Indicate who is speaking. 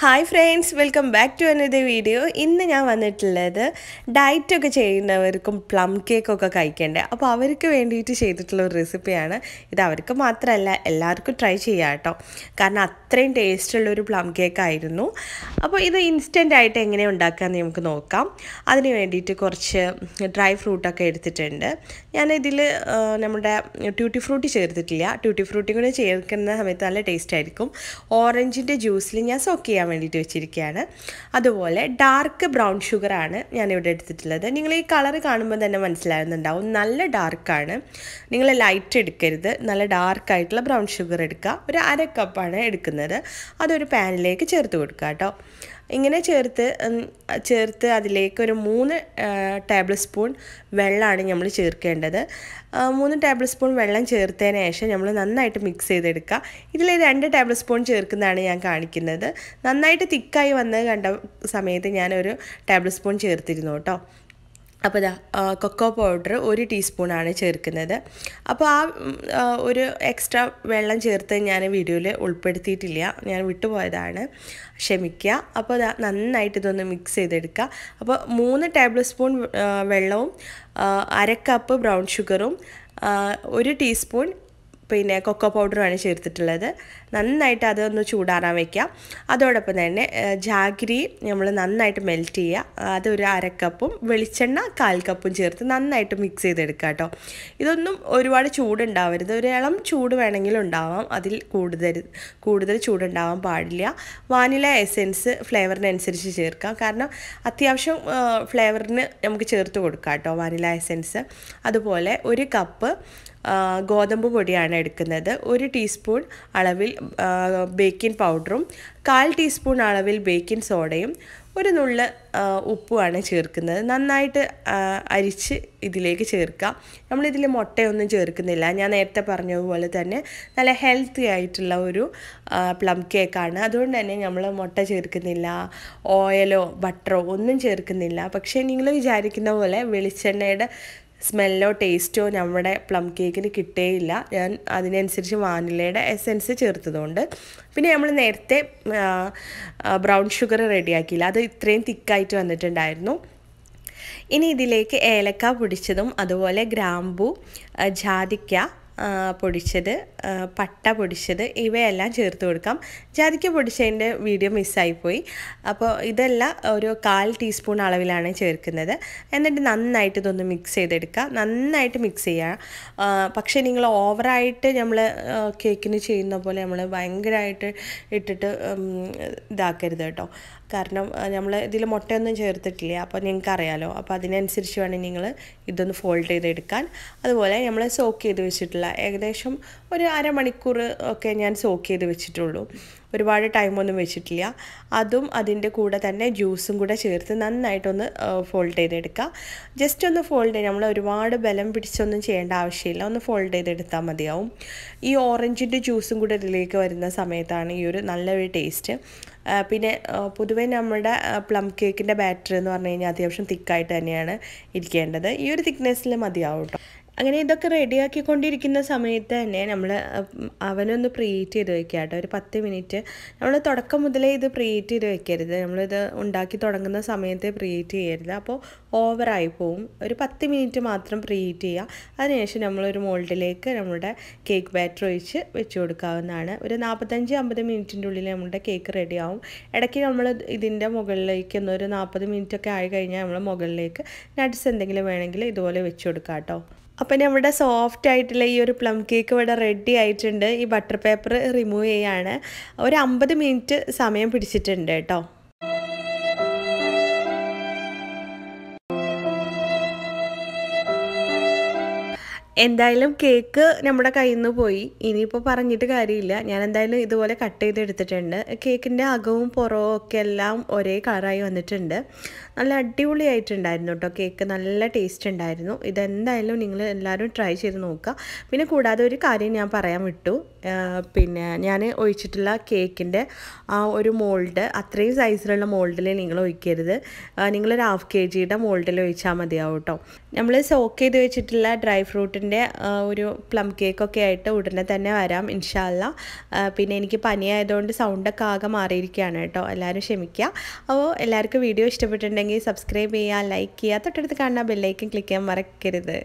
Speaker 1: hi friends welcome back to another video ഇന്ന് ഞാൻ വന്നിട്ടുള്ളത് ഡയറ്റൊക്കെ ചെയ്യുന്നവർക്കും പ്ലം കേക്കൊക്കെ കഴിക്കണ്ടേ അപ്പോൾ അവർക്ക് വേണ്ടിയിട്ട് ചെയ്തിട്ടുള്ള ഒരു റെസിപ്പിയാണ് ഇത് അവർക്ക് മാത്രമല്ല എല്ലാവർക്കും ട്രൈ ചെയ്യാം കേട്ടോ കാരണം അത്രയും ടേസ്റ്റുള്ളൊരു പ്ലം കേക്കായിരുന്നു അപ്പോൾ ഇത് ഇൻസ്റ്റൻ്റ് ആയിട്ട് എങ്ങനെ ഉണ്ടാക്കാമെന്ന് നമുക്ക് നോക്കാം അതിന് വേണ്ടിയിട്ട് കുറച്ച് ഡ്രൈ ഫ്രൂട്ടൊക്കെ എടുത്തിട്ടുണ്ട് ഞാനിതിൽ നമ്മുടെ ട്യൂട്ടി ഫ്രൂട്ടി ചേർത്തിട്ടില്ല ട്യൂട്ടി ഫ്രൂട്ടി കൂടെ ചേർക്കുന്ന സമയത്ത് നല്ല ടേസ്റ്റ് ആയിരിക്കും ഓറഞ്ചിൻ്റെ ജ്യൂസിൽ ഞാൻ സോക്ക് ചെയ്യാം ചെയ്യാൻ വേണ്ടിയിട്ട് വെച്ചിരിക്കുകയാണ് അതുപോലെ ഡാർക്ക് ബ്രൗൺ ഷുഗറാണ് ഞാനിവിടെ എടുത്തിട്ടുള്ളത് നിങ്ങൾ ഈ കളർ കാണുമ്പോൾ തന്നെ മനസ്സിലാകുന്നുണ്ടാവും നല്ല ഡാർക്കാണ് നിങ്ങൾ ലൈറ്റ് എടുക്കരുത് നല്ല ഡാർക്കായിട്ടുള്ള ബ്രൗൺ ഷുഗർ എടുക്കുക ഒരു അര കപ്പാണ് എടുക്കുന്നത് അതൊരു പാനിലേക്ക് ചേർത്ത് കൊടുക്കുക കേട്ടോ ഇങ്ങനെ ചേർത്ത് ചേർത്ത് അതിലേക്ക് ഒരു മൂന്ന് ടേബിൾ സ്പൂൺ വെള്ളമാണ് നമ്മൾ ചേർക്കേണ്ടത് മൂന്ന് ടേബിൾ സ്പൂൺ വെള്ളം ചേർത്തതിന് ശേഷം നമ്മൾ നന്നായിട്ട് മിക്സ് ചെയ്തെടുക്കുക ഇതിൽ രണ്ട് ടേബിൾ സ്പൂൺ ചേർക്കുന്നതാണ് ഞാൻ കാണിക്കുന്നത് നന്നായിട്ട് തിക്കായി വന്നത് കണ്ട സമയത്ത് ഞാനൊരു ടേബിൾ സ്പൂൺ ചേർത്തിരുന്നു കേട്ടോ അപ്പോൾ ഇതാ കൊക്കോ പൗഡർ ഒരു ടീസ്പൂണാണ് ചേർക്കുന്നത് അപ്പോൾ ആ ഒരു എക്സ്ട്രാ വെള്ളം ചേർത്ത് ഞാൻ വീഡിയോയിൽ ഉൾപ്പെടുത്തിയിട്ടില്ല ഞാൻ വിട്ടുപോയതാണ് ക്ഷമിക്കുക അപ്പോൾ നന്നായിട്ട് ഇതൊന്ന് മിക്സ് ചെയ്തെടുക്കുക അപ്പോൾ മൂന്ന് ടേബിൾ സ്പൂൺ വെള്ളവും അര കപ്പ് ബ്രൗൺ ഷുഗറും ഒരു ടീസ്പൂൺ പിന്നെ കൊക്കോ പൗഡറുമാണ് ചേർത്തിട്ടുള്ളത് നന്നായിട്ട് അതൊന്ന് ചൂടാറാൻ വയ്ക്കാം അതോടൊപ്പം തന്നെ ജാഗ്രി നമ്മൾ നന്നായിട്ട് മെൽറ്റ് ചെയ്യുക അതൊരു അരക്കപ്പും വെളിച്ചെണ്ണ കാൽ കപ്പും ചേർത്ത് നന്നായിട്ട് മിക്സ് ചെയ്തെടുക്കുക കേട്ടോ ഇതൊന്നും ഒരുപാട് ചൂടുണ്ടാവരുത് ഒരു ചൂട് വേണമെങ്കിൽ ഉണ്ടാവാം അതിൽ കൂടുതൽ കൂടുതൽ ചൂടുണ്ടാവാൻ പാടില്ല വാനില എസെൻസ് ഫ്ലേവറിനനുസരിച്ച് ചേർക്കാം കാരണം അത്യാവശ്യം ഫ്ലേവറിന് നമുക്ക് ചേർത്ത് കൊടുക്കാം കേട്ടോ വാനില എസെൻസ് അതുപോലെ ഒരു കപ്പ് ഗോതമ്പ് പൊടിയാണ് എടുക്കുന്നത് ഒരു ടീസ്പൂൺ അളവിൽ ബേക്കിംഗ് പൗഡറും കാൽ ടീസ്പൂൺ അളവിൽ ബേക്കിംഗ് സോഡയും ഒരു നുള്ള് ഉപ്പുമാണ് ചേർക്കുന്നത് നന്നായിട്ട് അരിച്ച് ഇതിലേക്ക് ചേർക്കുക നമ്മളിതിൽ മുട്ടയൊന്നും ചേർക്കുന്നില്ല ഞാൻ നേരത്തെ പറഞ്ഞതുപോലെ തന്നെ നല്ല ഹെൽത്തി ആയിട്ടുള്ള ഒരു പ്ലം കേക്കാണ് അതുകൊണ്ട് തന്നെ നമ്മൾ മുട്ട ചേർക്കുന്നില്ല ഓയിലോ ബട്ടറോ ഒന്നും ചേർക്കുന്നില്ല പക്ഷേ നിങ്ങൾ വിചാരിക്കുന്ന പോലെ വെളിച്ചെണ്ണയുടെ സ്മെല്ലോ ടേസ്റ്റോ നമ്മുടെ പ്ലം കേക്കിന് കിട്ടേയില്ല ഞാൻ അതിനനുസരിച്ച് വാനിലയുടെ എസെൻസ് ചേർത്തതുകൊണ്ട് പിന്നെ നമ്മൾ നേരത്തെ ബ്രൗൺ ഷുഗർ റെഡിയാക്കിയില്ല അത് ഇത്രയും തിക്കായിട്ട് വന്നിട്ടുണ്ടായിരുന്നു ഇനി ഇതിലേക്ക് ഏലക്ക പൊടിച്ചതും അതുപോലെ ഗ്രാമ്പു ജാതിക്ക പൊടിച്ചത് പട്ട പൊടിച്ചത് ഇവയെല്ലാം ചേർത്ത് കൊടുക്കാം ജാതിക്ക പൊടിച്ചതിൻ്റെ വീഡിയോ മിസ്സായിപ്പോയി അപ്പോൾ ഇതെല്ലാം ഒരു കാൽ ടീസ്പൂൺ അളവിലാണ് ചേർക്കുന്നത് എന്നിട്ട് നന്നായിട്ട് ഇതൊന്ന് മിക്സ് ചെയ്തെടുക്കുക നന്നായിട്ട് മിക്സ് ചെയ്യുക പക്ഷേ നിങ്ങൾ ഓവറായിട്ട് നമ്മൾ കേക്കിന് ചെയ്യുന്ന പോലെ നമ്മൾ ഭയങ്കരമായിട്ട് ഇട്ടിട്ട് ഇതാക്കരുത് കേട്ടോ കാരണം നമ്മൾ ഇതിൽ മുട്ടയൊന്നും ചേർത്തിട്ടില്ല അപ്പോൾ നിങ്ങൾക്ക് അറിയാലോ അപ്പോൾ അതിനനുസരിച്ച് വേണം നിങ്ങൾ ഇതൊന്ന് ഫോൾഡ് ചെയ്തെടുക്കാൻ അതുപോലെ നമ്മൾ സോക്ക് ചെയ്ത് വെച്ചിട്ടുള്ള ഏകദേശം ഒരു അരമണിക്കൂർ ഒക്കെ ഞാൻ സോക്ക് ചെയ്ത് വെച്ചിട്ടുള്ളൂ ഒരുപാട് ടൈമൊന്നും വെച്ചിട്ടില്ല അതും അതിൻ്റെ കൂടെ തന്നെ ജ്യൂസും കൂടെ ചേർത്ത് നന്നായിട്ടൊന്ന് ഫോൾഡ് ചെയ്തെടുക്കുക ജസ്റ്റ് ഒന്ന് ഫോൾഡ് ചെയ്യാം നമ്മൾ ഒരുപാട് ബലം പിടിച്ചൊന്നും ചെയ്യേണ്ട ആവശ്യമില്ല ഒന്ന് ഫോൾഡ് ചെയ്തെടുത്താൽ മതിയാവും ഈ ഓറഞ്ചിൻ്റെ ജ്യൂസും കൂടെ ഇതിലേക്ക് വരുന്ന സമയത്താണ് ഈ ഒരു നല്ലൊരു ടേസ്റ്റ് പിന്നെ പൊതുവെ നമ്മുടെ പ്ലം കേക്കിൻ്റെ ബാറ്റർ എന്ന് പറഞ്ഞു കഴിഞ്ഞാൽ അത്യാവശ്യം തിക്കായിട്ട് തന്നെയാണ് ഇരിക്കേണ്ടത് ഈ ഒരു തിക്നെസ്സിൽ മതിയാവും കേട്ടോ അങ്ങനെ ഇതൊക്കെ റെഡിയാക്കിക്കൊണ്ടിരിക്കുന്ന സമയത്ത് തന്നെ നമ്മൾ അവനൊന്ന് പ്രീറ്റ് ചെയ്ത് വെക്കുക കേട്ടോ ഒരു പത്ത് മിനിറ്റ് നമ്മൾ തുടക്കം മുതലേ ഇത് പ്രീറ്റ് ചെയ്ത് വെക്കരുത് നമ്മളിത് ഉണ്ടാക്കി തുടങ്ങുന്ന സമയത്തെ പ്രീറ്റ് ചെയ്യരുത് അപ്പോൾ ഓവറായി പോവും ഒരു പത്ത് മിനിറ്റ് മാത്രം പ്രീറ്റ് ചെയ്യുക അതിനുശേഷം നമ്മളൊരു മോൾഡിലേക്ക് നമ്മുടെ കേക്ക് ബാറ്റർ ഒഴിച്ച് വെച്ച് കൊടുക്കാവുന്നതാണ് ഒരു നാൽപ്പത്തഞ്ച് അമ്പത് മിനിറ്റിൻ്റെ ഉള്ളിൽ നമ്മുടെ കേക്ക് റെഡി ആവും ഇടയ്ക്ക് നമ്മൾ ഇതിൻ്റെ മുകളിലേക്ക് ഒരു നാൽപ്പത് മിനിറ്റൊക്കെ ആയി കഴിഞ്ഞാൽ നമ്മൾ മുകളിലേക്ക് നട്ട്സ് എന്തെങ്കിലും വേണമെങ്കിൽ ഇതുപോലെ വെച്ച് കൊടുക്കാം കേട്ടോ അപ്പോൾ നമ്മുടെ സോഫ്റ്റ് ആയിട്ടുള്ള ഈ ഒരു പ്ലം കേക്ക് ഇവിടെ റെഡി ആയിട്ടുണ്ട് ഈ ബട്ടർ പേപ്പർ റിമൂവ് ചെയ്യാണ് ഒരു അമ്പത് മിനിറ്റ് സമയം പിടിച്ചിട്ടുണ്ട് കേട്ടോ എന്തായാലും കേക്ക് നമ്മുടെ കയ്യിൽ നിന്ന് പോയി ഇനിയിപ്പോൾ പറഞ്ഞിട്ട് കാര്യമില്ല ഞാൻ എന്തായാലും ഇതുപോലെ കട്ട് ചെയ്തെടുത്തിട്ടുണ്ട് കേക്കിൻ്റെ അകവും പുറവും ഒക്കെ എല്ലാം ഒരേ കളറായി വന്നിട്ടുണ്ട് നല്ല അടിപൊളിയായിട്ടുണ്ടായിരുന്നു കേട്ടോ കേക്ക് നല്ല ടേസ്റ്റ് ഉണ്ടായിരുന്നു ഇതെന്തായാലും നിങ്ങൾ എല്ലാവരും ട്രൈ ചെയ്ത് നോക്കുക പിന്നെ കൂടാതെ ഒരു കാര്യം ഞാൻ പറയാൻ വിട്ടു പിന്നെ ഞാൻ ഒഴിച്ചിട്ടുള്ള കേക്കിൻ്റെ ആ ഒരു മോൾഡ് അത്രയും സൈസിലുള്ള മോൾഡിൽ നിങ്ങൾ ഒഴിക്കരുത് നിങ്ങളൊരു ഹാഫ് കെ ജിയുടെ മോൾഡിൽ ഒഴിച്ചാൽ മതിയാവും കേട്ടോ നമ്മൾ സോക്ക് ചെയ്ത് വെച്ചിട്ടുള്ള ഡ്രൈ ഫ്രൂട്ടിൻ്റെ കേക്കിൻ്റെ ഒരു പ്ലം കേക്കൊക്കെ ആയിട്ട് ഉടനെ തന്നെ വരാം ഇൻഷാല്ല പിന്നെ എനിക്ക് പനിയായതുകൊണ്ട് സൗണ്ടൊക്കെ ആകെ മാറിയിരിക്കുകയാണ് കേട്ടോ എല്ലാവരും ക്ഷമിക്കുക അപ്പോൾ എല്ലാവർക്കും വീഡിയോ ഇഷ്ടപ്പെട്ടിട്ടുണ്ടെങ്കിൽ സബ്സ്ക്രൈബ് ചെയ്യുക ലൈക്ക് ചെയ്യുക തൊട്ടടുത്ത് കാണുന്ന ബെല്ലൈക്കൻ ക്ലിക്ക് ചെയ്യാൻ മറക്കരുത്